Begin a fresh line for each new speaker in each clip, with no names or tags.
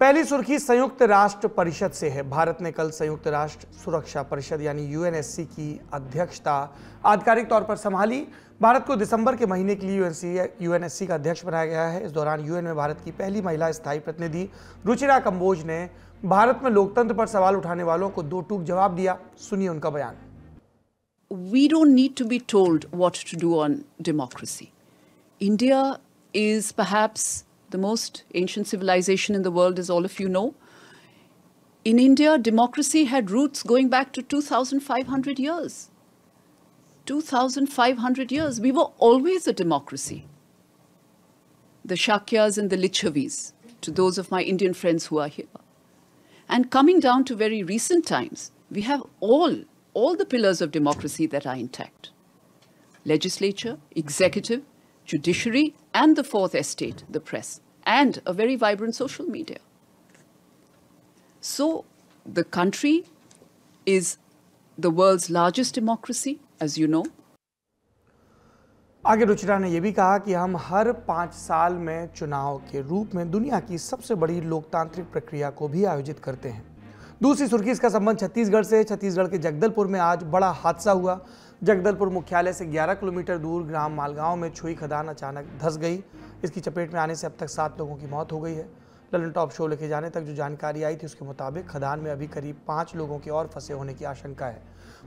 पहली सुर्खी संयुक्त राष्ट्र परिषद से है भारत ने कल संयुक्त राष्ट्र सुरक्षा परिषद यानी यूएनएससी की अध्यक्षता आधिकारिक तौर पर संभाली भारत को दिसंबर के महीने के लिए यूएनएससी का अध्यक्ष बनाया गया है इस दौरान यूएन में भारत की पहली महिला स्थायी प्रतिनिधि रुचिरा कंबोज ने भारत में लोकतंत्र पर सवाल उठाने वालों को दो टूक जवाब दिया सुनिए उनका बयान we don't need to be
told what to do on democracy India is the most ancient civilization in the world, as all of you know. In India, democracy had roots going back to 2,500 years. 2,500 years. We were always a democracy. The Shakyas and the Lichavis, to those of my Indian friends who are here. And coming down to very recent times, we have all, all the pillars of democracy that are intact. Legislature, executive, judiciary, and the fourth estate, the press, and a very vibrant social media. So the
country is the world's largest democracy, as you know. आगे रुचिरा ने यह भी कहा कि हम हर पाँच साल में चुनाव के रूप में दुनिया की सबसे बड़ी लोकतांत्रिक प्रक्रिया को भी आयोजित करते हैं दूसरी सुर्खी इसका संबंध छत्तीसगढ़ से छत्तीसगढ़ के जगदलपुर में आज बड़ा हादसा हुआ जगदलपुर मुख्यालय से 11 किलोमीटर दूर ग्राम मालगांव में छुई खदान अचानक धस गई इसकी चपेट में आने से अब तक सात लोगों की मौत हो गई है ललन टॉप शो लिखे जाने तक जो जानकारी आई थी उसके मुताबिक खदान में अभी करीब पाँच लोगों के और फंसे होने की आशंका है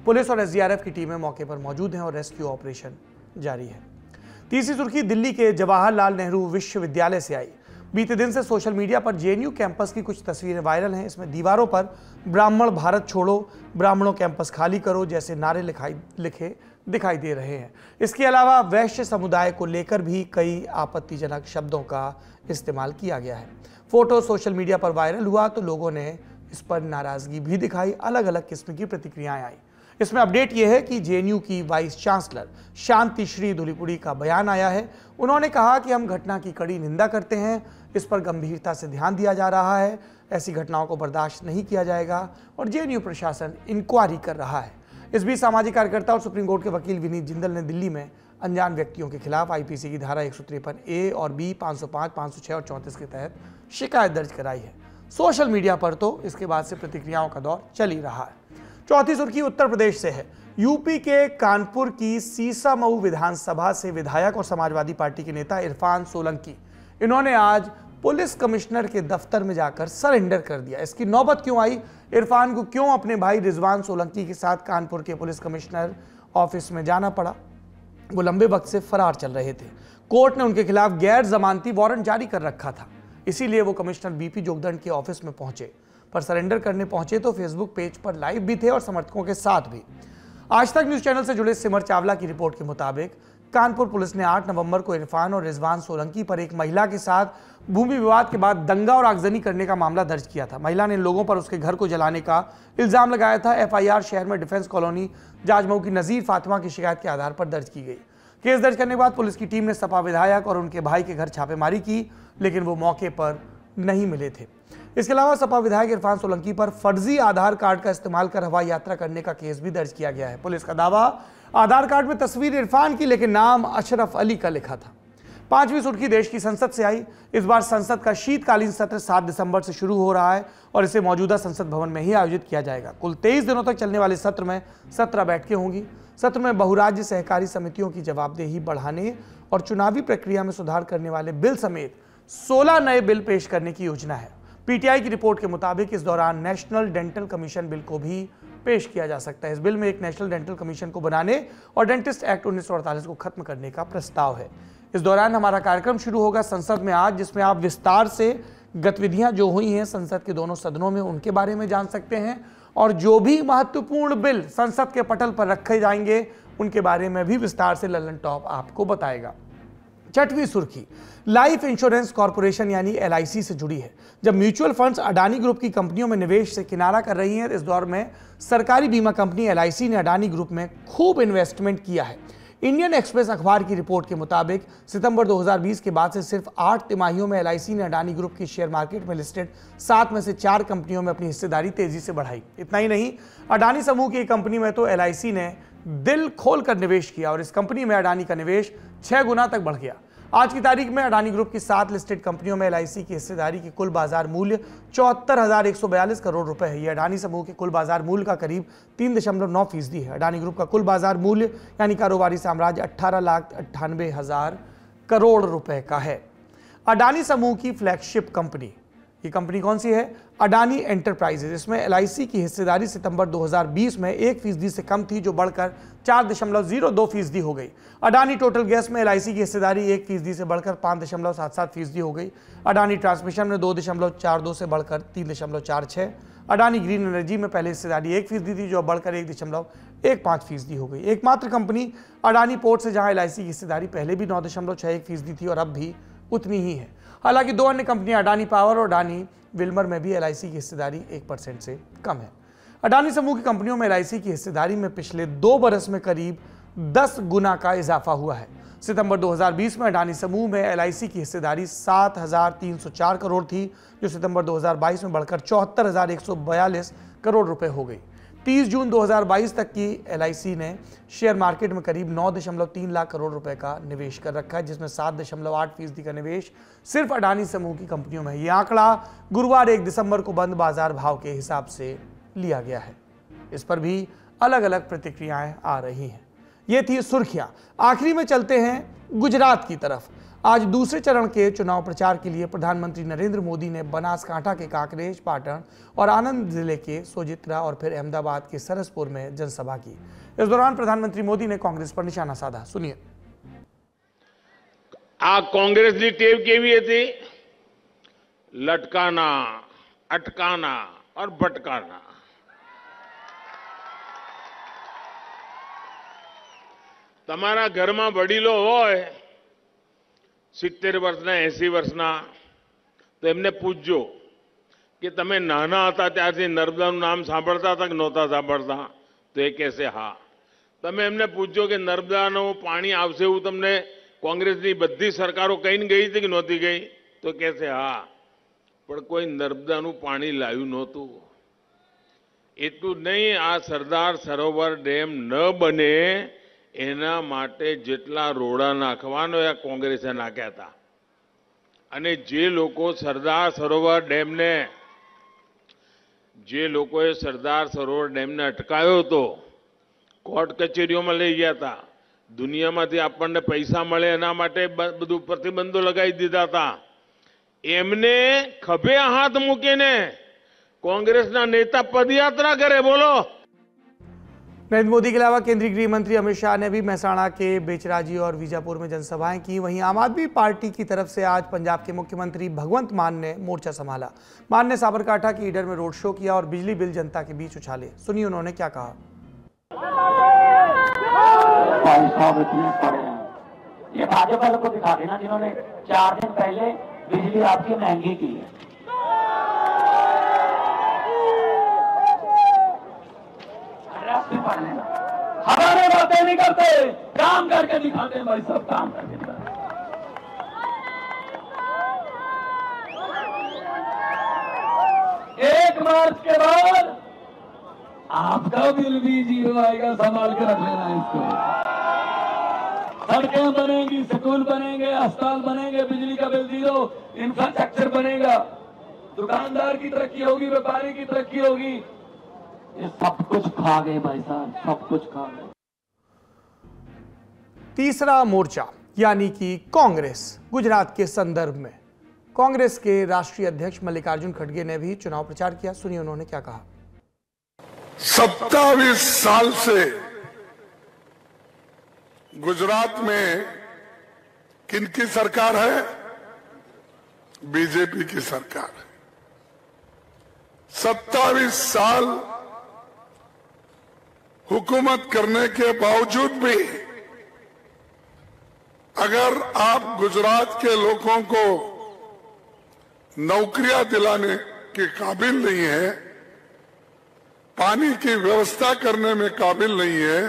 पुलिस और एसडीआरएफ की टीमें मौके पर मौजूद हैं और रेस्क्यू ऑपरेशन जारी है तीसरी सुर्खी दिल्ली के जवाहरलाल नेहरू विश्वविद्यालय से आई बीते दिन से सोशल मीडिया पर जेएनयू कैंपस की कुछ तस्वीरें वायरल हैं इसमें दीवारों पर ब्राह्मण भारत छोड़ो ब्राह्मणों कैंपस खाली करो जैसे नारे लिखाई लिखे दिखाई दे रहे हैं इसके अलावा वैश्य समुदाय को लेकर भी कई आपत्तिजनक शब्दों का इस्तेमाल किया गया है फोटो सोशल मीडिया पर वायरल हुआ तो लोगों ने इस पर नाराजगी भी दिखाई अलग अलग किस्म की प्रतिक्रियाएं आई इसमें अपडेट यह है कि जेएनयू की वाइस चांसलर शांति श्री धुलीपुड़ी का बयान आया है उन्होंने कहा कि हम घटना की कड़ी निंदा करते हैं इस पर गंभीरता से ध्यान दिया जा रहा है ऐसी घटनाओं को बर्दाश्त नहीं किया जाएगा और जे प्रशासन इंक्वायरी कर रहा है इस बीच सामाजिक कार्यकर्ता और सुप्रीम कोर्ट के वकील विनीत जिंदल ने दिल्ली में अनजान व्यक्तियों के खिलाफ आईपीसी की धारा एक ए और बी 505, 506 और 34 के तहत शिकायत दर्ज कराई है सोशल मीडिया पर तो इसके बाद से प्रतिक्रियाओं का दौर चल ही रहा है चौथी सुर्खी उत्तर प्रदेश से है यूपी के कानपुर की सीसा मऊ विधानसभा से विधायक और समाजवादी पार्टी के नेता इरफान सोलंकी इन्होंने आज पुलिस कमिश्नर के दफ्तर में जाकर सरेंडर कर दिया इसकी नौबत क्यों आई इरफान को क्यों अपने भाई रिजवान सोलंकी के साथ कानपुर के पुलिस कमिश्नर ऑफिस में जाना पड़ा वो लंबे वक्त से फरार चल रहे थे कोर्ट ने उनके खिलाफ गैर जमानती वारंट जारी कर रखा था इसीलिए वो कमिश्नर बीपी जोगदंड के ऑफिस में पहुंचे पर सरेंडर करने पहुंचे तो फेसबुक पेज पर लाइव भी थे और समर्थकों के साथ भी आज तक न्यूज चैनल से जुड़े सिमर चावला की रिपोर्ट के मुताबिक कानपुर पुलिस ने 8 नवंबर को इरफान और रिजवान सोलंकी पर एक महिला के साथ भूमि विवाद के बाद दंगा और आगजनी करने का मामला दर्ज किया था महिला ने लोगों पर उसके घर को जलाने का इल्जाम लगाया था एफआईआर शहर में डिफेंस कॉलोनी जाजमऊ की नज़ीर फातिमा की शिकायत के आधार पर दर्ज की गई केस दर्ज करने के बाद पुलिस की टीम ने सपा विधायक और उनके भाई के घर छापेमारी की लेकिन वो मौके पर नहीं मिले थे इसके अलावा सपा विधायक इरफान सोलंकी पर फर्जी आधार कार्ड का इस्तेमाल कर हवाई यात्रा करने का केस भी दर्ज किया गया है पुलिस का दावा आधार कार्ड में तस्वीर इरफान की लेकिन नाम अशरफ अली का लिखा था पांचवी सुर्खी देश की संसद से आई इस बार संसद का शीतकालीन सत्र 7 दिसंबर से शुरू हो रहा है और इसे मौजूदा संसद भवन में ही आयोजित किया जाएगा कुल 23 दिनों तक चलने वाले सत्र में सत्रह बैठकें होंगी सत्र में बहुराज्य सहकारी समितियों की जवाबदेही बढ़ाने और चुनावी प्रक्रिया में सुधार करने वाले बिल समेत सोलह नए बिल पेश करने की योजना है पीटीआई की रिपोर्ट के मुताबिक इस दौरान नेशनल डेंटल कमीशन बिल को भी पेश किया जा सकता है इस बिल में एक नेशनल डेंटल कमीशन को बनाने और डेंटिस्ट एक्ट उन्नीस को खत्म करने का प्रस्ताव है इस दौरान हमारा कार्यक्रम शुरू होगा संसद में आज जिसमें आप विस्तार से गतिविधियां जो हुई हैं संसद के दोनों सदनों में उनके बारे में जान सकते हैं और जो भी महत्वपूर्ण बिल संसद के पटल पर रखे जाएंगे उनके बारे में भी विस्तार से ललन टॉप आपको बताएगा छठवीं सुर्खी लाइफ इंश्योरेंस कॉरपोरेशन यानी एल से जुड़ी है जब म्यूचुअल फंड्स अडानी ग्रुप की कंपनियों में निवेश से किनारा कर रही हैं इस दौर में सरकारी बीमा कंपनी एल ने अडानी ग्रुप में खूब इन्वेस्टमेंट किया है इंडियन एक्सप्रेस अखबार की रिपोर्ट के मुताबिक सितंबर 2020 के बाद से सिर्फ आठ तिमाहियों में एल ने अडानी ग्रुप की शेयर मार्केट में लिस्टेड सात में से चार कंपनियों में अपनी हिस्सेदारी तेजी से बढ़ाई इतना ही नहीं अडानी समूह की कंपनी में तो एल ने दिल खोल कर निवेश किया और इस कंपनी में अडानी का निवेश छह गुना तक बढ़ गया आज की तारीख में अडानी ग्रुप की सात लिस्टेड कंपनियों में एल की हिस्सेदारी की कुल बाजार मूल्य चौहत्तर करोड़ रुपए है यह अडानी समूह के कुल बाजार मूल्य का करीब तीन दशमलव नौ फीसदी है अडानी ग्रुप का कुल बाजार मूल्य यानी कारोबारी साम्राज्य अट्ठारह लाख अट्ठानवे हजार करोड़ रुपए का है अडानी समूह की फ्लैगशिप कंपनी ये कंपनी कौन सी है अडानी एंटरप्राइजेज इसमें एल की हिस्सेदारी सितंबर 2020 में एक फीसदी से कम थी जो बढ़कर चार दशमलव जीरो दो फीसदी हो गई अडानी टोटल गैस में एल की हिस्सेदारी एक फीसदी से बढ़कर पाँच दशमलव सात सात फीसदी हो गई अडानी ट्रांसमिशन में दो दशमलव चार दो से बढ़कर तीन दशमलव चार छः अडानी ग्रीन एनर्जी में पहले हिस्सेदारी एक फीसदी थी जो बढ़कर एक दशमलव एक पाँच फीसदी हो गई एकमात्र कंपनी अडानी पोर्ट से जहां एल की हिस्सेदारी पहले भी नौ दशमलव छः एक फीसदी थी और अब भी उतनी ही है हालांकि दो अन्य कंपनियां अडानी पावर और अडानी विल्मर में भी एल की हिस्सेदारी एक परसेंट से कम है अडानी समूह की कंपनियों में एल की हिस्सेदारी में पिछले दो बरस में करीब दस गुना का इजाफा हुआ है सितंबर 2020 में अडानी समूह में एल की हिस्सेदारी 7,304 करोड़ थी जो सितंबर 2022 में बढ़कर चौहत्तर करोड़ रुपए हो गई 30 जून 2022 तक की एल ने शेयर मार्केट में करीब 9.3 लाख करोड़ रुपए का निवेश कर रखा है जिसमें 7.8 फीसदी का निवेश सिर्फ अडानी समूह की कंपनियों में है ये आंकड़ा गुरुवार 1 दिसंबर को बंद बाजार भाव के हिसाब से लिया गया है इस पर भी अलग अलग प्रतिक्रियाएं आ रही हैं ये थी सुर्खियां आखिरी में चलते हैं गुजरात की तरफ आज दूसरे चरण के चुनाव प्रचार के लिए प्रधानमंत्री नरेंद्र मोदी ने बनासकांठा के काकरेज पाटन और आनंद जिले के सोजित्रा और फिर अहमदाबाद के सरसपुर में जनसभा की इस दौरान प्रधानमंत्री मोदी ने कांग्रेस पर निशाना साधा सुनिए
आ कांग्रेस ने टेव के भी थे लटकाना अटकाना और भटकाना घर ઘરમાં हो હોય સિત્તેર વર્ષના એંસી વર્ષના તો એમને પૂછજો કે તમે નાના હતા ત્યારથી નર્મદાનું નામ સાંભળતા હતા કે નહોતા સાંભળતા તો એ કહેશે હા તમે એમને પૂછજો કે નર્મદાનું પાણી આવશે એવું તમને કોંગ્રેસની બધી સરકારો કહીને ગઈ હતી કે નહોતી ગઈ તો કહેશે હા પણ કોઈ નર્મદાનું પાણી લાવ્યું નહોતું એટલું નહીં આ સરદાર સરોવર ડેમ ન બને એના માટે જેટલા રોડા નાખવાનો એ કોંગ્રેસે નાખ્યા હતા અને જે લોકો સરદાર સરોવર ડેમને જે લોકોએ સરદાર સરોવર ડેમને અટકાયો હતો કોર્ટ કચેરીઓમાં લઈ ગયા હતા દુનિયામાંથી આપણને પૈસા મળે એના માટે બધું પ્રતિબંધો લગાવી દીધા હતા એમને ખભે હાથ મૂકીને કોંગ્રેસના નેતા પદયાત્રા
કરે બોલો नरेंद्र मोदी के अलावा केंद्रीय गृह मंत्री अमित शाह ने भी महसाणा के बेचराजी और वीजापुर में जनसभाएं की वहीं आम आदमी पार्टी की तरफ से आज पंजाब के मुख्यमंत्री भगवंत मान ने मोर्चा संभाला मान ने साबरकाठा की ईडर में रोड शो किया और बिजली बिल जनता के बीच उछाले सुनिए उन्होंने क्या कहा ये भाजपा को दिखा देना जिन्होंने चार दिन पहले बिजली आपकी महंगी की है
हमारे बातें नहीं करते काम करके दिखाते हैं भाई सब काम करके दिखाते
एक मार्च के बाद आपका बिल भी जीरो आएगा संभाल के रख लेना इसको सड़कें बनेंगी स्कूल बनेंगे अस्पताल बनेंगे बिजली का बिल जीरो इंफ्रास्ट्रक्चर बनेगा दुकानदार की तरक्की होगी व्यापारी की तरक्की होगी ये सब कुछ खा गए भाई साहब सब कुछ खा गए तीसरा मोर्चा यानी कि कांग्रेस गुजरात के संदर्भ में कांग्रेस के राष्ट्रीय अध्यक्ष मल्लिकार्जुन खड़गे ने भी चुनाव प्रचार किया सुनिए उन्होंने क्या कहा
सत्तावीस साल से गुजरात में किनकी सरकार है बीजेपी की सरकार है सत्तावीस साल हुकूमत करने के बावजूद भी अगर आप गुजरात के लोगों को नौकरियां दिलाने के काबिल नहीं है पानी की व्यवस्था करने में काबिल नहीं है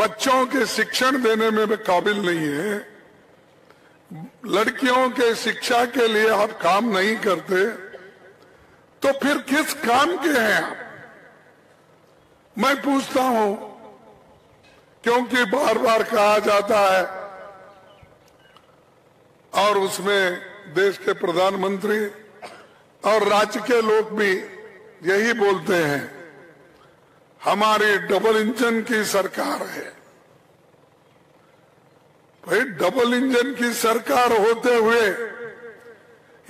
बच्चों के शिक्षण देने में भी काबिल नहीं है लड़कियों के शिक्षा के लिए आप काम नहीं करते तो फिर किस काम के हैं आप मैं पूछता हूं क्योंकि बार बार कहा जाता है और उसमें देश के प्रधानमंत्री और राज्य के लोग भी यही बोलते हैं हमारी डबल इंजन की सरकार है भाई डबल इंजन की सरकार होते हुए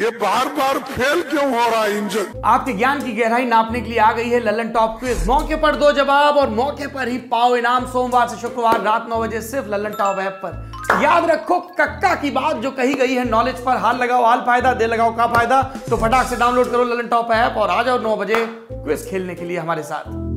ये बार बार फेल क्यों हो रहा है इंजन आपके ज्ञान की गहराई नापने के लिए आ गई है ललन टॉप क्विज मौके पर दो जवाब और मौके पर ही पाओ इनाम सोमवार से शुक्रवार रात नौ बजे सिर्फ ललन टॉप ऐप पर याद रखो कक्का की बात जो कही गई है नॉलेज पर हाल लगाओ हाल फायदा दे लगाओ का फायदा तो फटाक से डाउनलोड करो ललन टॉप ऐप और आ जाओ नौ बजे क्विज खेलने के लिए हमारे साथ